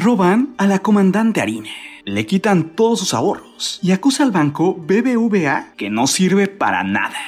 roban a la comandante Harine, le quitan todos sus ahorros y acusa al banco BBVA que no sirve para nada.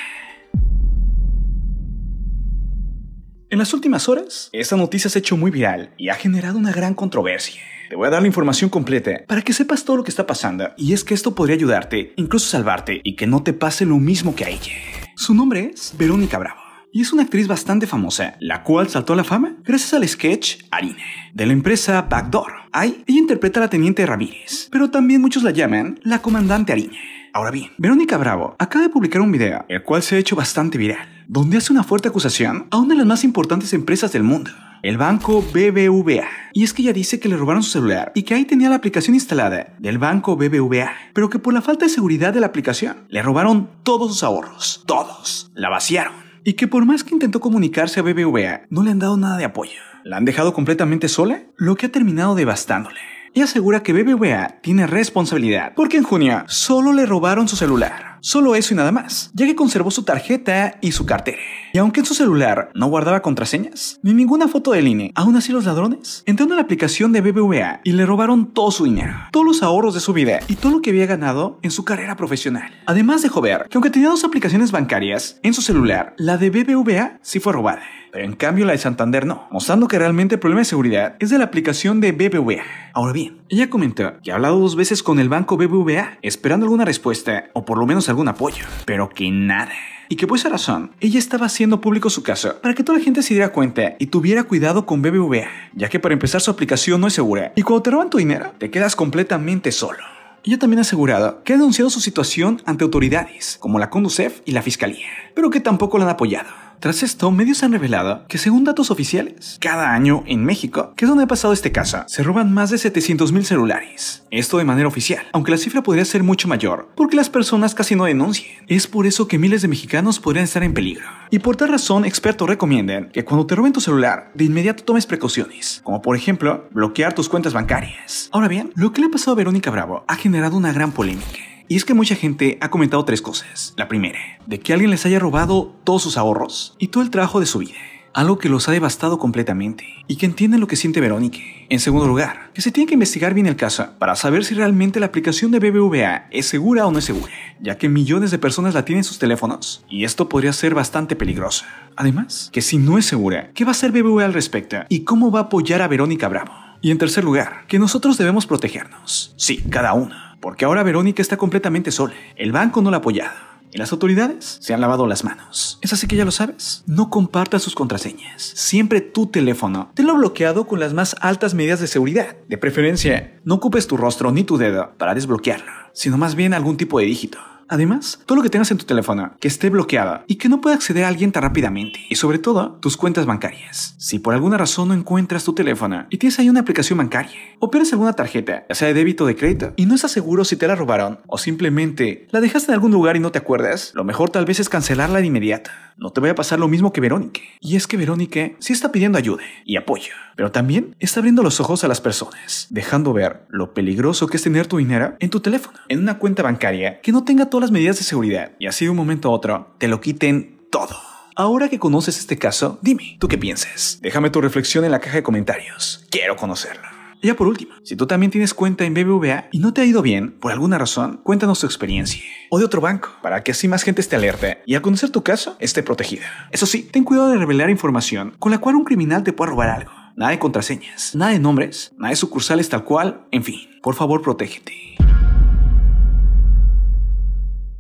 En las últimas horas, esta noticia se ha hecho muy viral y ha generado una gran controversia. Te voy a dar la información completa para que sepas todo lo que está pasando y es que esto podría ayudarte, incluso salvarte y que no te pase lo mismo que a ella. Su nombre es Verónica Bravo y es una actriz bastante famosa, la cual saltó a la fama gracias al sketch Harine, de la empresa Backdoor. Ahí, ella interpreta a la teniente Ramírez, pero también muchos la llaman la comandante Harine. Ahora bien, Verónica Bravo acaba de publicar un video, el cual se ha hecho bastante viral, donde hace una fuerte acusación a una de las más importantes empresas del mundo, el banco BBVA. Y es que ella dice que le robaron su celular y que ahí tenía la aplicación instalada del banco BBVA, pero que por la falta de seguridad de la aplicación le robaron todos sus ahorros, todos, la vaciaron y que por más que intentó comunicarse a BBVA, no le han dado nada de apoyo. La han dejado completamente sola, lo que ha terminado devastándole y asegura que BBVA tiene responsabilidad, porque en junio solo le robaron su celular. Solo eso y nada más, ya que conservó su tarjeta y su cartera. Y aunque en su celular no guardaba contraseñas ni ninguna foto del INE, aún así los ladrones entraron a la aplicación de BBVA y le robaron todo su dinero, todos los ahorros de su vida y todo lo que había ganado en su carrera profesional. Además dejó ver que aunque tenía dos aplicaciones bancarias en su celular, la de BBVA sí fue robada pero en cambio la de Santander no, mostrando que realmente el problema de seguridad es de la aplicación de BBVA. Ahora bien, ella comentó que ha hablado dos veces con el banco BBVA, esperando alguna respuesta o por lo menos algún apoyo, pero que nada y que por esa razón ella estaba haciendo público su caso para que toda la gente se diera cuenta y tuviera cuidado con BBVA, ya que para empezar su aplicación no es segura y cuando te roban tu dinero te quedas completamente solo. Ella también ha asegurado que ha denunciado su situación ante autoridades como la Conducef y la Fiscalía, pero que tampoco la han apoyado. Tras esto, medios han revelado que según datos oficiales, cada año en México, que es donde ha pasado este caso, se roban más de mil celulares. Esto de manera oficial, aunque la cifra podría ser mucho mayor, porque las personas casi no denuncian. Es por eso que miles de mexicanos podrían estar en peligro. Y por tal razón, expertos recomiendan que cuando te roben tu celular, de inmediato tomes precauciones, como por ejemplo, bloquear tus cuentas bancarias. Ahora bien, lo que le ha pasado a Verónica Bravo ha generado una gran polémica. Y es que mucha gente ha comentado tres cosas. La primera, de que alguien les haya robado todos sus ahorros y todo el trabajo de su vida algo que los ha devastado completamente y que entienden lo que siente Verónica. En segundo lugar, que se tiene que investigar bien el caso para saber si realmente la aplicación de BBVA es segura o no es segura, ya que millones de personas la tienen en sus teléfonos y esto podría ser bastante peligroso. Además, que si no es segura, ¿qué va a hacer BBVA al respecto y cómo va a apoyar a Verónica Bravo? Y en tercer lugar, que nosotros debemos protegernos. Sí, cada uno porque ahora Verónica está completamente sola. El banco no la ha apoyado. Y las autoridades se han lavado las manos. Es así que ya lo sabes. No compartas sus contraseñas. Siempre tu teléfono. te Tenlo bloqueado con las más altas medidas de seguridad. De preferencia, no ocupes tu rostro ni tu dedo para desbloquearlo, sino más bien algún tipo de dígito. Además, todo lo que tengas en tu teléfono que esté bloqueada y que no pueda acceder a alguien tan rápidamente y sobre todo tus cuentas bancarias. Si por alguna razón no encuentras tu teléfono y tienes ahí una aplicación bancaria o pierdes alguna tarjeta, ya sea de débito o de crédito y no estás seguro si te la robaron o simplemente la dejaste en algún lugar y no te acuerdas, lo mejor tal vez es cancelarla de inmediato no te voy a pasar lo mismo que Verónica. Y es que Verónica sí está pidiendo ayuda y apoyo, pero también está abriendo los ojos a las personas, dejando ver lo peligroso que es tener tu dinero en tu teléfono, en una cuenta bancaria que no tenga todas las medidas de seguridad y así de un momento a otro te lo quiten todo. Ahora que conoces este caso, dime, ¿tú qué piensas? Déjame tu reflexión en la caja de comentarios. Quiero conocerlo. Y ya por último, si tú también tienes cuenta en BBVA y no te ha ido bien, por alguna razón, cuéntanos tu experiencia o de otro banco para que así más gente esté alerta y al conocer tu caso esté protegida. Eso sí, ten cuidado de revelar información con la cual un criminal te pueda robar algo. Nada de contraseñas, nada de nombres, nada de sucursales tal cual, en fin, por favor protégete.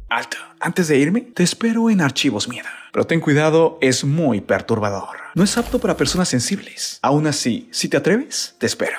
Alto. Antes de irme, te espero en Archivos Miedo. Pero ten cuidado, es muy perturbador. No es apto para personas sensibles. Aún así, si te atreves, te espero.